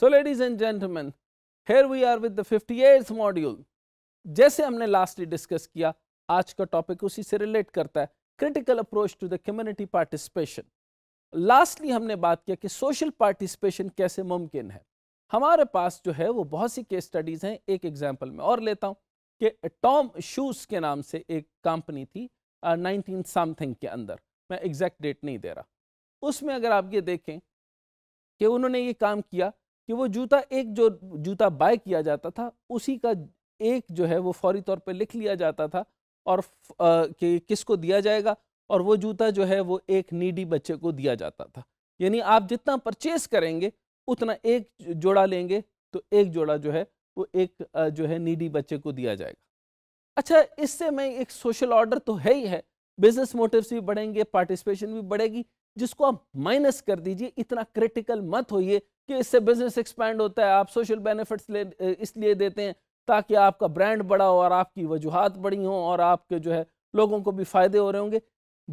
So ladies and gentleman here we are with the 58th module जैसे हमने lastly discuss किया आज का टॉपिक उसी से रिलेट करता है critical approach to the community participation lastly हमने बात किया कि सोशल पार्टिसिपेशन कैसे मुमकिन है हमारे पास जो है वो बहुत सी केस स्टडीज़ हैं एक एग्जाम्पल में और लेता हूँ कि टॉम शूज़ के नाम से एक कंपनी थी नाइनटीन uh, समथिंग के अंदर मैं एग्जैक्ट डेट नहीं दे रहा उसमें अगर आप ये देखें कि उन्होंने ये काम किया कि वो जूता एक जो जूता बाय किया जाता था उसी का एक जो है वो फौरी तौर पर लिख लिया जाता था और कि किसको दिया जाएगा और वो जूता जो है वो एक नीडी बच्चे को दिया जाता था यानी आप जितना परचेस करेंगे उतना एक जोड़ा लेंगे तो एक जोड़ा जो है वो एक जो है नीडी बच्चे को दिया जाएगा अच्छा इससे मैं एक सोशल ऑर्डर तो है ही है बिजनेस मोटिव्स भी बढ़ेंगे पार्टिसिपेशन भी बढ़ेगी जिसको आप माइनस कर दीजिए इतना क्रिटिकल मत होइए कि इससे बिजनेस एक्सपैंड होता है आप सोशल बेनिफिट्स ले इसलिए देते हैं ताकि आपका ब्रांड बड़ा हो और आपकी वजूहत बड़ी हों और आपके जो है लोगों को भी फ़ायदे हो रहे होंगे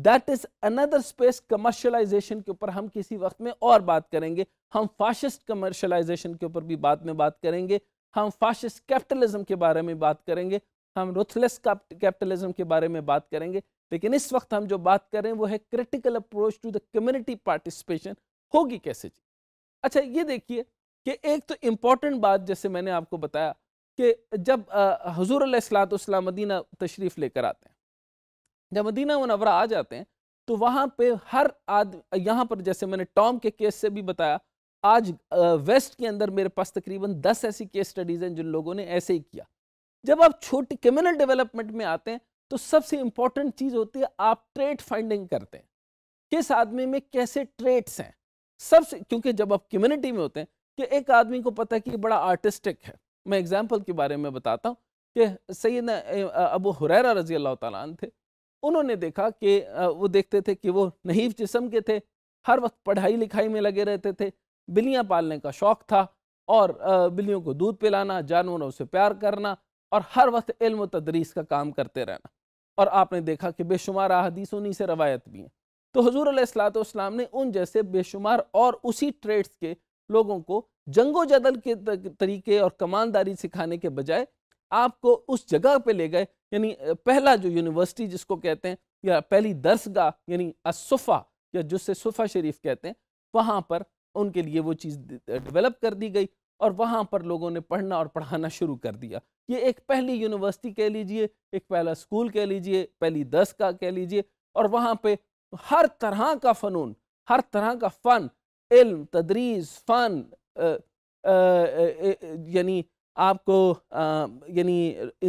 that is another space commercialisation के ऊपर हम किसी वक्त में और बात करेंगे हम फाशिस्ट कमर्शलाइजेशन के ऊपर भी बाद में बात करेंगे हम फाशिस्ट कैपिटलिज्म के बारे में बात करेंगे हम रुथलेस कैपिटलिज्म के बारे में बात करेंगे लेकिन इस वक्त हम जो बात करें वो है critical approach to the community participation होगी कैसे जी अच्छा ये देखिए कि एक तो इम्पॉर्टेंट बात जैसे मैंने आपको बताया कि जब हजूर सलातम मदीना तशरीफ़ लेकर आते हैं जब मदीना मनवरा आ जाते हैं तो वहाँ पे हर आदमी यहाँ पर जैसे मैंने टॉम के केस से भी बताया आज वेस्ट के अंदर मेरे पास तकरीबन दस ऐसी केस स्टडीज़ हैं जिन लोगों ने ऐसे ही किया जब आप छोटी क्रिमिनल डेवलपमेंट में आते हैं तो सबसे इम्पॉर्टेंट चीज़ होती है आप ट्रेट फाइंडिंग करते हैं किस आदमी में कैसे ट्रेट्स हैं सबसे क्योंकि जब आप कम्युनिटी में होते हैं कि एक आदमी को पता है कि बड़ा आर्टिस्टिक है मैं एग्जाम्पल के बारे में बताता हूँ कि सैद अबू हुरैरा रजी अल्लाह तान थे उन्होंने देखा कि वो देखते थे कि वो नहीं जिसम के थे हर वक्त पढ़ाई लिखाई में लगे रहते थे बिल्लियाँ पालने का शौक़ था और बिल्लियों को दूध पिलाना जानवरों से प्यार करना और हर वक्त इल्म तदरीस का काम करते रहना और आपने देखा कि बेशुमार अहदीस उन्हीं से रवायत भी हैं तो हजूर सलाम ने उन जैसे बेशुमार और उसी ट्रेड्स के लोगों को जंगो जदल के तरीके और कमानदारी सिखाने के बजाय आपको उस जगह पे ले गए यानी पहला जो यूनिवर्सिटी जिसको कहते हैं या पहली दर्सगाह यानी असुफ़ा या जिससे सुफ़ा शरीफ कहते हैं वहाँ पर उनके लिए वो चीज़ डेवलप कर दी गई और वहाँ पर लोगों ने पढ़ना और पढ़ाना शुरू कर दिया ये एक पहली यूनिवर्सिटी कह लीजिए एक पहला स्कूल कह लीजिए पहली दस का कह लीजिए और वहाँ पे तो हर तरह का फ़नून हर तरह का फ़न इल्म तदरीस फ़न यानी आपको यानी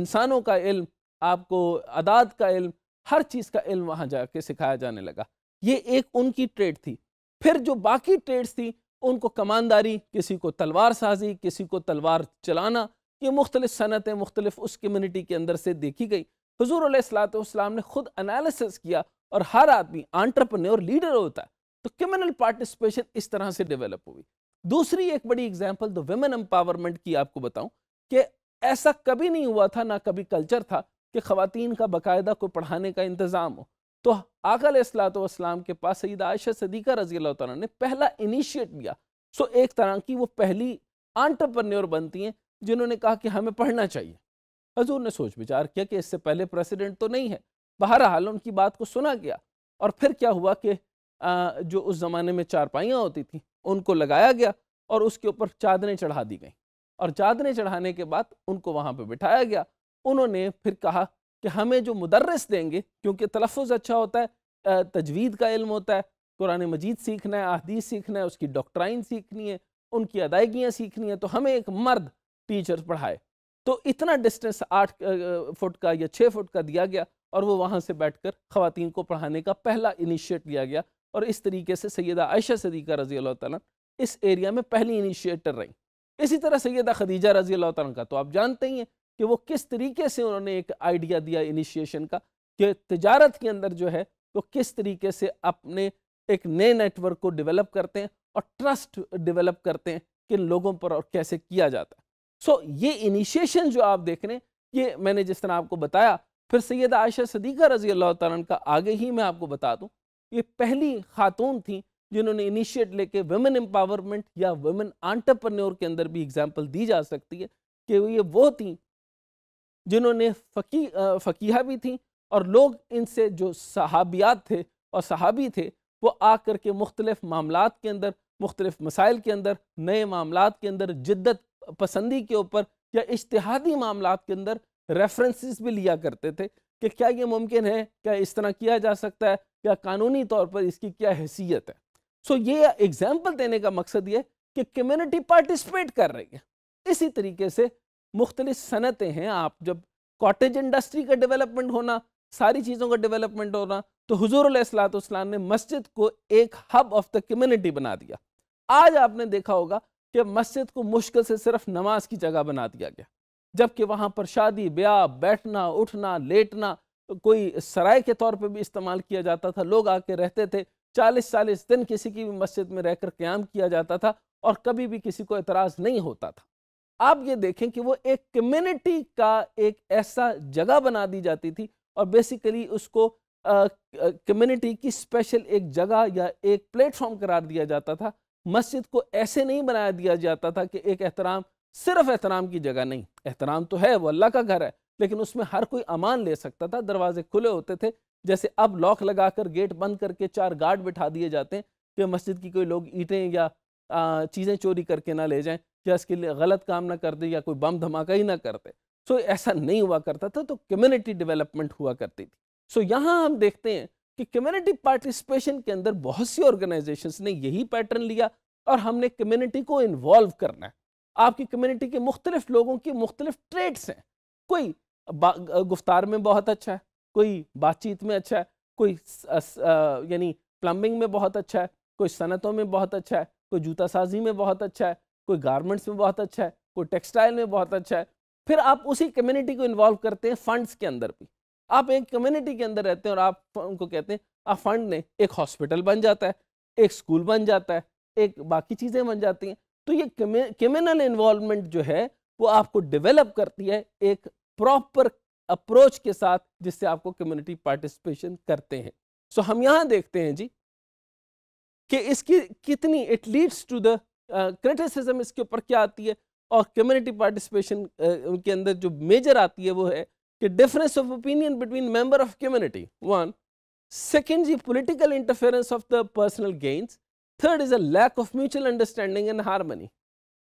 इंसानों का इल्म आपको अदाद का इल्म हर चीज़ का इल्म वहाँ जाके सिखाया जाने लगा ये एक उनकी ट्रेड थी फिर जो बाकी ट्रेड्स थी उनको कमानदारी किसी को तलवार साजी किसी को तलवार चलाना ये मुख्तलिफ सनतें मुख्तलिफ उस कम्यूनिटी के अंदर से देखी गई हजूर सलाम ने ख़ुद एनालिसिस किया और हर आदमी आंट्रप्रनोर लीडर होता है तो क्रिमिनल पार्टिसिपेशन इस तरह से डेवलप हुई दूसरी एक बड़ी एग्जाम्पल तो वेमेन एम्पावरमेंट की आपको बताऊं कि ऐसा कभी नहीं हुआ था ना कभी कल्चर था कि खातन का बाकायदा को पढ़ाने का इंतज़ाम हो तो आकल असलातम के पास सईद आयशा सदीक़ा रजी अल्लाह ने पहला इनिशिएट लिया सो एक तरह की वो पहली आंट्रप्रन्योर बनती हैं जिन्होंने कहा कि हमें पढ़ना चाहिए हजूर ने सोच विचार किया कि इससे पहले प्रेसिडेंट तो नहीं है बहरहाल उनकी बात को सुना गया और फिर क्या हुआ कि जो उस ज़माने में चारपाइयाँ होती थी उनको लगाया गया और उसके ऊपर चादरें चढ़ा दी गई और चादरें चढ़ाने के बाद उनको वहाँ पर बिठाया गया उन्होंने फिर कहा कि हमें जो मुदरस देंगे क्योंकि तलफ़ अच्छा होता है तजवीद का इल्म होता है कुरान मजीद सीखना है अहदीस सीखना है उसकी डॉक्ट्राइन सीखनी है उनकी अदायगियाँ सीखनी है तो हमें एक मर्द टीचर पढ़ाए तो इतना डिस्टेंस आठ फुट का या छः फुट का दिया गया और वो वहाँ से बैठ कर ख़वान को पढ़ाने का पहला इनिशिएट लिया गया और इस तरीके से सैदा आयशा सदीक़ा रजी अल्लाह तन इस एरिया में पहली इनिशिएटर रहीं इसी तरह सैदा खदीजा रजी अल्लाह तन का तो आप जानते ही हैं कि वो किस तरीके से उन्होंने एक आइडिया दिया इनिशिएशन का कि तजारत के अंदर जो है वो तो किस तरीके से अपने एक नए नेटवर्क को डिवेलप करते हैं और ट्रस्ट डिवेलप करते हैं किन लोगों पर और कैसे किया जाता है सो so, ये इनिशिएशन जो आप देख रहे हैं ये मैंने जिस तरह आपको बताया फिर सैद आयशा सदीक़ा रज़ी अल्लाह तन का आगे ही मैं आपको बता दूँ ये पहली खातून थी जिन्होंने इनिशिएट लेके वेमेन एम्पावरमेंट या वेमेन आंटरप्रन्योर के अंदर भी एग्जाम्पल दी जा सकती है कि ये वो थी जिन्होंने फ़की फ़कीहा भी थी और लोग इनसे जो सहाबियात थे और सहाबी थे वो आ कर के मुख्तलिफ मामला के अंदर मुख्तलिफ मसाइल के अंदर नए मामला के अंदर जिद्दत पसंदी के ऊपर या इश्तहादी मामला के अंदर रेफरेंसेस भी लिया करते थे कि क्या ये मुमकिन है क्या इस तरह किया जा सकता है क्या कानूनी तौर पर इसकी क्या हैसियत है सो ये एग्जाम्पल देने का मकसद ये कि कम्युनिटी पार्टिसिपेट कर रही है इसी तरीके से मुख्तलिफ सनतें हैं आप जब कॉटेज इंडस्ट्री का डेवलपमेंट होना सारी चीज़ों का डेवलपमेंट होना तो हजूर हजूरसलाम ने मस्जिद को एक हब ऑफ द कम्युनिटी बना दिया आज आपने देखा होगा कि मस्जिद को मुश्किल से सिर्फ नमाज की जगह बना दिया गया जबकि वहाँ पर शादी ब्याह बैठना उठना लेटना कोई सराय के तौर पे भी इस्तेमाल किया जाता था लोग आके रहते थे चालीस चालीस दिन किसी की भी मस्जिद में रहकर क्याम किया जाता था और कभी भी किसी को एतराज़ नहीं होता था आप ये देखें कि वो एक कम्युनिटी का एक ऐसा जगह बना दी जाती थी और बेसिकली उसको कम्युनिटी की स्पेशल एक जगह या एक प्लेटफॉर्म करार दिया जाता था मस्जिद को ऐसे नहीं बनाया दिया जाता था कि एक एहतराम सिर्फ एहतराम की जगह नहीं एहतराम तो है वो अल्लाह का घर है लेकिन उसमें हर कोई अमान ले सकता था दरवाजे खुले होते थे जैसे अब लॉक लगाकर गेट बंद करके चार गार्ड बिठा दिए जाते हैं कि मस्जिद की कोई लोग ईटें या चीज़ें चोरी करके ना ले जाएं या इसके लिए गलत काम ना कर दे या कोई बम धमाका ही ना कर दे सो ऐसा नहीं हुआ करता था तो कम्युनिटी डेवलपमेंट हुआ करती थी सो यहाँ हम देखते हैं कि कम्युनिटी पार्टिसिपेशन के अंदर बहुत सी ऑर्गेनाइजेशंस ने यही पैटर्न लिया और हमने कम्युनिटी को इन्वॉल्व करना है आपकी कम्युनिटी के मुख्तलिफ लोगों की मुख्तलिफ ट्रेड्स हैं कोई गुफ्तार में बहुत अच्छा है कोई बातचीत में अच्छा है कोई यानी प्लम्बिंग में बहुत अच्छा है कोई सनतों में बहुत अच्छा है कोई जूता साजी में बहुत अच्छा है कोई गारमेंट्स में बहुत अच्छा है कोई टेक्सटाइल में बहुत अच्छा है फिर आप उसी कम्युनिटी को इन्वॉल्व करते हैं फंड्स के अंदर भी आप एक कम्युनिटी के अंदर रहते हैं और आप उनको कहते हैं आप फंड ने एक हॉस्पिटल बन जाता है एक स्कूल बन जाता है एक बाकी चीज़ें बन जाती हैं तो ये क्रिमिनल इन्वॉल्वमेंट जो है वो आपको डेवलप करती है एक प्रॉपर अप्रोच के साथ जिससे आपको कम्युनिटी पार्टिसिपेशन करते हैं सो हम यहाँ देखते हैं जी कि इसकी कितनी it leads to the criticism इसके ऊपर क्या आती है और कम्युनिटी पार्टिसिपेशन के अंदर जो मेजर आती है वो है कि difference of opinion between member of community one second जी political interference of the personal gains third is a lack of mutual understanding and harmony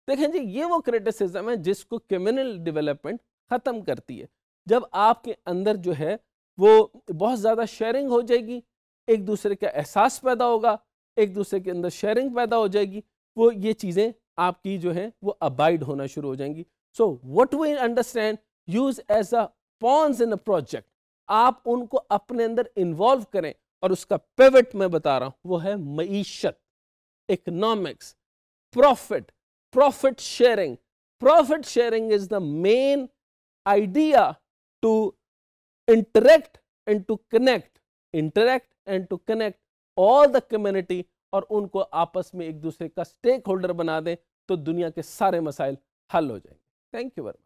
देखें जी ये वो क्रिटिसिज्म है जिसको क्रिमिनल डेवलपमेंट ख़त्म करती है जब आपके अंदर जो है वो बहुत ज़्यादा शेयरिंग हो जाएगी एक दूसरे का एहसास पैदा होगा एक दूसरे के अंदर शेयरिंग पैदा हो जाएगी वो ये चीज़ें आपकी जो है वो अबाइड होना शुरू हो जाएंगी so what we understand use as a pawns in a project आप उनको अपने अंदर इन्वॉल्व करें और उसका पेवेट मैं बता रहा हूँ वो है मीशत economics, profit, profit sharing. Profit sharing is the main idea to interact and to connect, interact and to connect all the community और उनको आपस में एक दूसरे का स्टेक होल्डर बना दें तो दुनिया के सारे मसाइल हल हो जाएंगे थैंक यू वेरी